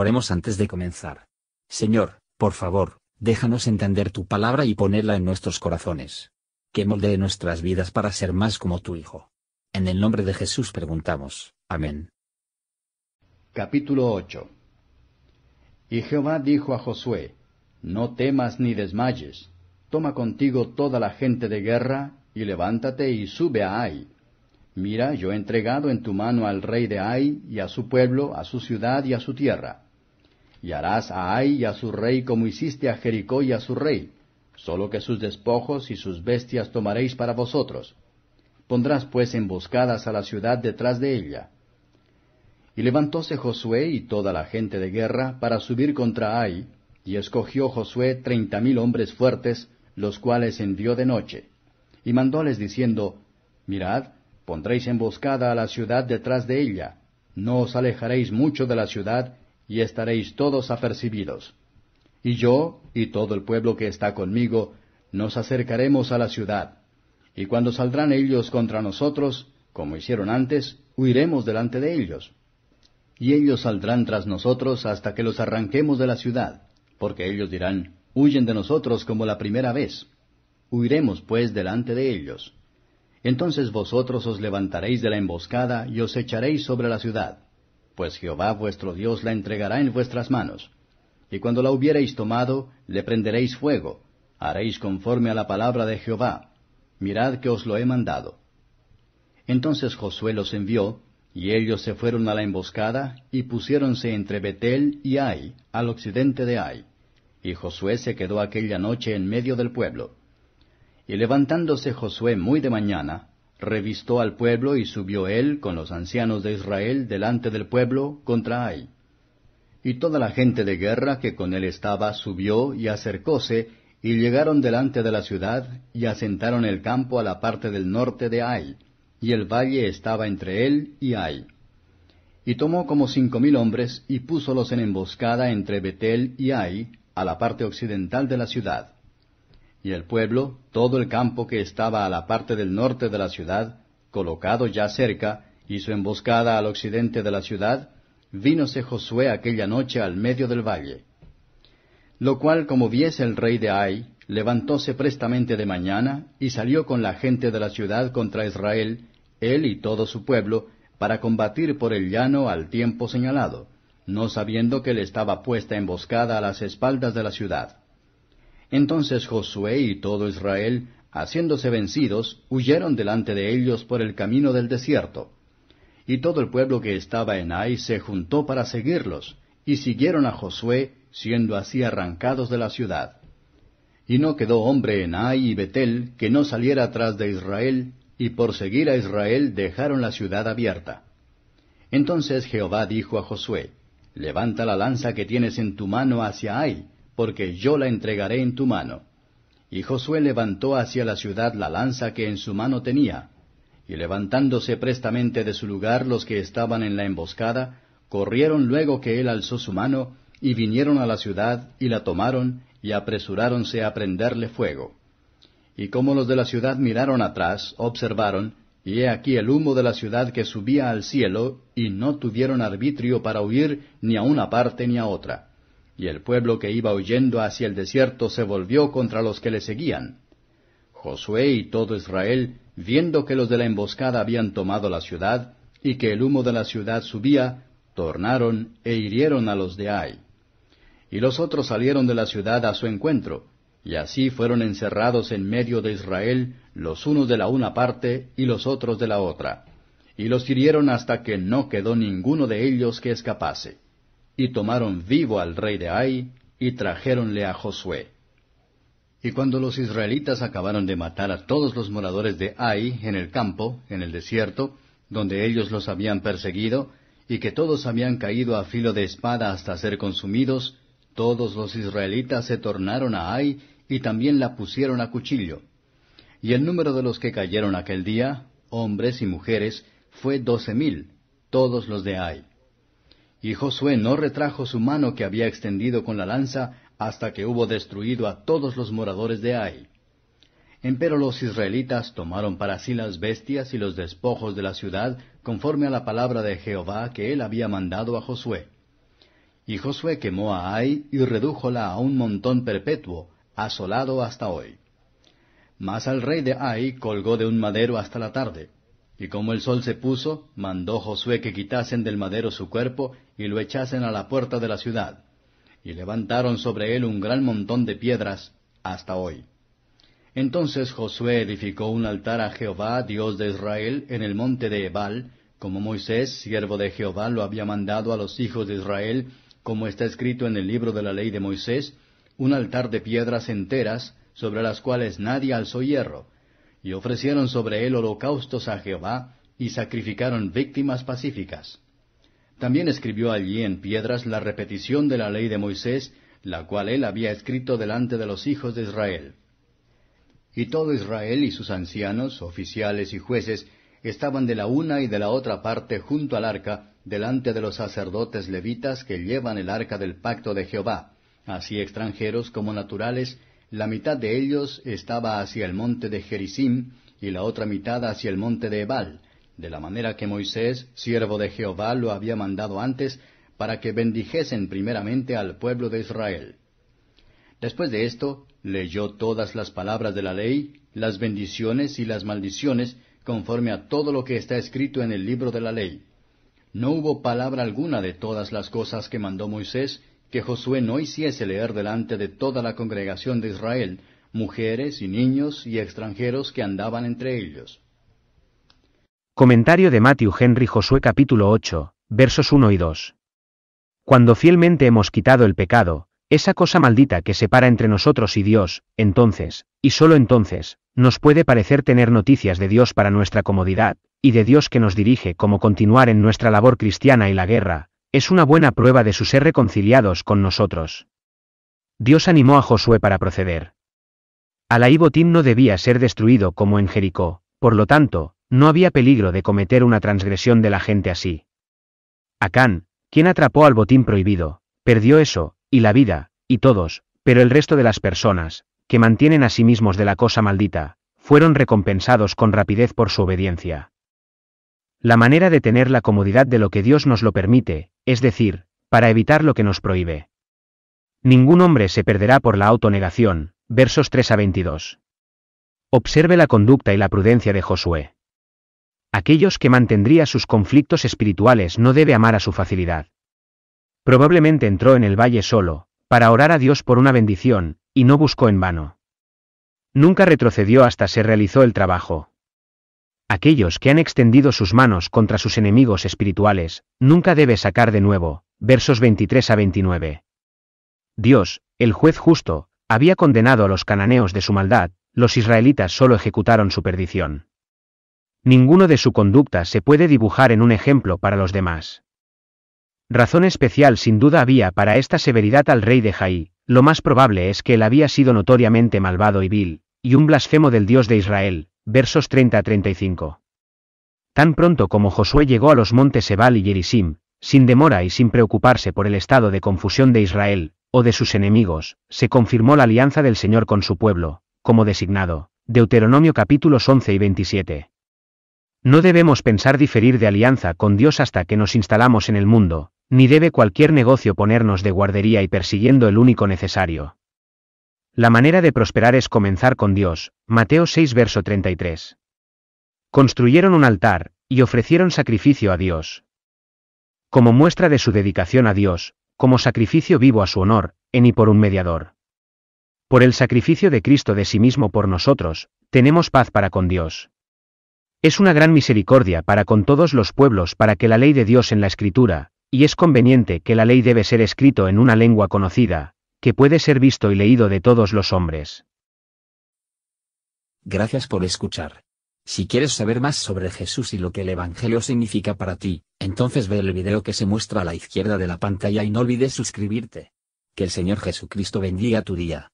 Oremos antes de comenzar. Señor, por favor, déjanos entender tu palabra y ponerla en nuestros corazones. Que moldee nuestras vidas para ser más como tu Hijo. En el nombre de Jesús preguntamos. Amén. Capítulo 8 Y Jehová dijo a Josué, No temas ni desmayes, toma contigo toda la gente de guerra, y levántate y sube a Ai. Mira, yo he entregado en tu mano al rey de Ai y a su pueblo, a su ciudad y a su tierra y harás a Ai y a su rey como hiciste a Jericó y a su rey, solo que sus despojos y sus bestias tomaréis para vosotros. Pondrás pues emboscadas a la ciudad detrás de ella. Y levantóse Josué y toda la gente de guerra para subir contra Ai, y escogió Josué treinta mil hombres fuertes, los cuales envió de noche. Y mandóles diciendo, Mirad, pondréis emboscada a la ciudad detrás de ella, no os alejaréis mucho de la ciudad, y estaréis todos apercibidos. Y yo, y todo el pueblo que está conmigo, nos acercaremos a la ciudad. Y cuando saldrán ellos contra nosotros, como hicieron antes, huiremos delante de ellos. Y ellos saldrán tras nosotros hasta que los arranquemos de la ciudad, porque ellos dirán, huyen de nosotros como la primera vez. Huiremos pues delante de ellos. Entonces vosotros os levantaréis de la emboscada y os echaréis sobre la ciudad pues Jehová vuestro Dios la entregará en vuestras manos. Y cuando la hubiereis tomado, le prenderéis fuego, haréis conforme a la palabra de Jehová. Mirad que os lo he mandado. Entonces Josué los envió, y ellos se fueron a la emboscada, y pusiéronse entre Betel y Ai, al occidente de Ai. Y Josué se quedó aquella noche en medio del pueblo. Y levantándose Josué muy de mañana, revistó al pueblo y subió él con los ancianos de Israel delante del pueblo contra Ai. Y toda la gente de guerra que con él estaba subió y acercóse, y llegaron delante de la ciudad, y asentaron el campo a la parte del norte de Ai, y el valle estaba entre él y Ai. Y tomó como cinco mil hombres, y púsolos en emboscada entre Betel y Ai, a la parte occidental de la ciudad y el pueblo, todo el campo que estaba a la parte del norte de la ciudad, colocado ya cerca, y su emboscada al occidente de la ciudad, vínose Josué aquella noche al medio del valle. Lo cual, como viese el rey de Ai, levantóse prestamente de mañana, y salió con la gente de la ciudad contra Israel, él y todo su pueblo, para combatir por el llano al tiempo señalado, no sabiendo que le estaba puesta emboscada a las espaldas de la ciudad. Entonces Josué y todo Israel, haciéndose vencidos, huyeron delante de ellos por el camino del desierto. Y todo el pueblo que estaba en Ai se juntó para seguirlos, y siguieron a Josué, siendo así arrancados de la ciudad. Y no quedó hombre en Ai y Betel que no saliera atrás de Israel, y por seguir a Israel dejaron la ciudad abierta. Entonces Jehová dijo a Josué, Levanta la lanza que tienes en tu mano hacia Ai, porque yo la entregaré en tu mano. Y Josué levantó hacia la ciudad la lanza que en su mano tenía, y levantándose prestamente de su lugar los que estaban en la emboscada, corrieron luego que él alzó su mano, y vinieron a la ciudad, y la tomaron, y apresuráronse a prenderle fuego. Y como los de la ciudad miraron atrás, observaron, y he aquí el humo de la ciudad que subía al cielo, y no tuvieron arbitrio para huir ni a una parte ni a otra. Y el pueblo que iba huyendo hacia el desierto se volvió contra los que le seguían. Josué y todo Israel, viendo que los de la emboscada habían tomado la ciudad, y que el humo de la ciudad subía, tornaron e hirieron a los de Ai. Y los otros salieron de la ciudad a su encuentro, y así fueron encerrados en medio de Israel, los unos de la una parte y los otros de la otra, y los hirieron hasta que no quedó ninguno de ellos que escapase y tomaron vivo al rey de Ai, y trajéronle a Josué. Y cuando los israelitas acabaron de matar a todos los moradores de Ai en el campo, en el desierto, donde ellos los habían perseguido, y que todos habían caído a filo de espada hasta ser consumidos, todos los israelitas se tornaron a Ai y también la pusieron a cuchillo. Y el número de los que cayeron aquel día, hombres y mujeres, fue doce mil, todos los de Ai. Y Josué no retrajo su mano que había extendido con la lanza hasta que hubo destruido a todos los moradores de Ai. Empero los israelitas tomaron para sí las bestias y los despojos de la ciudad, conforme a la palabra de Jehová que él había mandado a Josué. Y Josué quemó a Ai y redújola a un montón perpetuo, asolado hasta hoy. Mas al rey de Ai colgó de un madero hasta la tarde. Y como el sol se puso, mandó Josué que quitasen del madero su cuerpo y lo echasen a la puerta de la ciudad. Y levantaron sobre él un gran montón de piedras hasta hoy. Entonces Josué edificó un altar a Jehová, Dios de Israel, en el monte de Ebal, como Moisés, siervo de Jehová, lo había mandado a los hijos de Israel, como está escrito en el libro de la ley de Moisés, un altar de piedras enteras, sobre las cuales nadie alzó hierro, y ofrecieron sobre él holocaustos a Jehová, y sacrificaron víctimas pacíficas. También escribió allí en piedras la repetición de la ley de Moisés, la cual él había escrito delante de los hijos de Israel. Y todo Israel y sus ancianos, oficiales y jueces, estaban de la una y de la otra parte junto al arca, delante de los sacerdotes levitas que llevan el arca del pacto de Jehová, así extranjeros como naturales, la mitad de ellos estaba hacia el monte de Gerizim, y la otra mitad hacia el monte de Ebal, de la manera que Moisés, siervo de Jehová, lo había mandado antes, para que bendijesen primeramente al pueblo de Israel. Después de esto, leyó todas las palabras de la ley, las bendiciones y las maldiciones, conforme a todo lo que está escrito en el libro de la ley. No hubo palabra alguna de todas las cosas que mandó Moisés, que Josué no hiciese leer delante de toda la congregación de Israel, mujeres y niños y extranjeros que andaban entre ellos. Comentario de Matthew Henry Josué capítulo 8, versos 1 y 2. Cuando fielmente hemos quitado el pecado, esa cosa maldita que separa entre nosotros y Dios, entonces, y sólo entonces, nos puede parecer tener noticias de Dios para nuestra comodidad, y de Dios que nos dirige cómo continuar en nuestra labor cristiana y la guerra, es una buena prueba de su ser reconciliados con nosotros. Dios animó a Josué para proceder. Alaí Botín no debía ser destruido como en Jericó, por lo tanto, no había peligro de cometer una transgresión de la gente así. Acán, quien atrapó al botín prohibido, perdió eso, y la vida, y todos, pero el resto de las personas, que mantienen a sí mismos de la cosa maldita, fueron recompensados con rapidez por su obediencia. La manera de tener la comodidad de lo que Dios nos lo permite, es decir, para evitar lo que nos prohíbe. Ningún hombre se perderá por la autonegación, versos 3 a 22. Observe la conducta y la prudencia de Josué. Aquellos que mantendría sus conflictos espirituales no debe amar a su facilidad. Probablemente entró en el valle solo, para orar a Dios por una bendición, y no buscó en vano. Nunca retrocedió hasta se realizó el trabajo. Aquellos que han extendido sus manos contra sus enemigos espirituales, nunca debe sacar de nuevo. Versos 23 a 29. Dios, el juez justo, había condenado a los cananeos de su maldad, los israelitas solo ejecutaron su perdición. Ninguno de su conducta se puede dibujar en un ejemplo para los demás. Razón especial sin duda había para esta severidad al rey de Jaí, lo más probable es que él había sido notoriamente malvado y vil, y un blasfemo del Dios de Israel, versos 30 a 35. Tan pronto como Josué llegó a los montes Sebal y Jerisim, sin demora y sin preocuparse por el estado de confusión de Israel, o de sus enemigos, se confirmó la alianza del Señor con su pueblo, como designado, Deuteronomio capítulos 11 y 27. No debemos pensar diferir de alianza con Dios hasta que nos instalamos en el mundo, ni debe cualquier negocio ponernos de guardería y persiguiendo el único necesario. La manera de prosperar es comenzar con Dios, Mateo 6 verso 33. Construyeron un altar, y ofrecieron sacrificio a Dios. Como muestra de su dedicación a Dios, como sacrificio vivo a su honor, en y por un mediador. Por el sacrificio de Cristo de sí mismo por nosotros, tenemos paz para con Dios. Es una gran misericordia para con todos los pueblos para que la ley de Dios en la escritura, y es conveniente que la ley debe ser escrito en una lengua conocida, que puede ser visto y leído de todos los hombres. Gracias por escuchar. Si quieres saber más sobre Jesús y lo que el Evangelio significa para ti, entonces ve el video que se muestra a la izquierda de la pantalla y no olvides suscribirte. Que el Señor Jesucristo bendiga tu día.